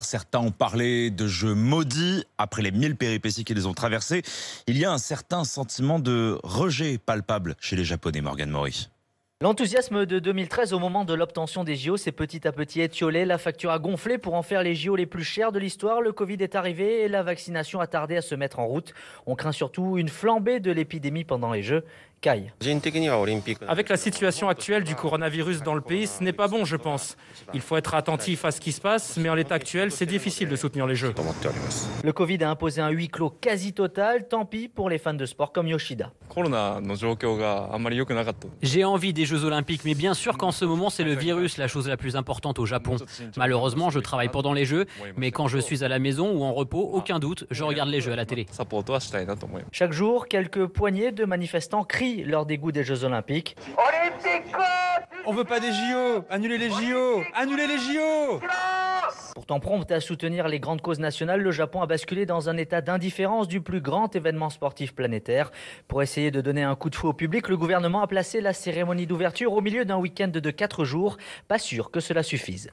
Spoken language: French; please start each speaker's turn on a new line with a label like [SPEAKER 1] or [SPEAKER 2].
[SPEAKER 1] Certains ont parlé de jeux maudits après les mille péripéties qu'ils ont traversées. Il y a un certain sentiment de rejet palpable chez les Japonais, Morgan Maurice.
[SPEAKER 2] L'enthousiasme de 2013 au moment de l'obtention des JO s'est petit à petit étiolé, la facture a gonflé pour en faire les JO les plus chers de l'histoire, le Covid est arrivé et la vaccination a tardé à se mettre en route. On craint surtout une flambée de l'épidémie pendant les Jeux. Kai.
[SPEAKER 3] Avec la situation actuelle du coronavirus dans le pays, ce n'est pas bon, je pense. Il faut être attentif à ce qui se passe, mais en l'état actuel, c'est difficile de soutenir les Jeux.
[SPEAKER 2] Le Covid a imposé un huis clos quasi total, tant pis pour les fans de sport comme Yoshida.
[SPEAKER 3] J'ai envie des Jeux Olympiques, mais
[SPEAKER 4] bien sûr qu'en ce moment, c'est le virus la chose la plus importante au Japon. Malheureusement, je travaille pendant les Jeux, mais quand je suis à la maison ou en repos, ah. aucun doute, je regarde les Jeux à la télé. Chaque
[SPEAKER 2] jour, quelques poignées de manifestants crient leur dégoût des Jeux Olympiques. On veut pas des JO Annulez les JO Annulez les JO Pourtant prompte à soutenir les grandes causes nationales, le Japon a basculé dans un état d'indifférence du plus grand événement sportif planétaire. Pour essayer de donner un coup de fouet au public, le gouvernement a placé la cérémonie d'ouverture au milieu d'un week-end de 4 jours. Pas sûr que cela suffise.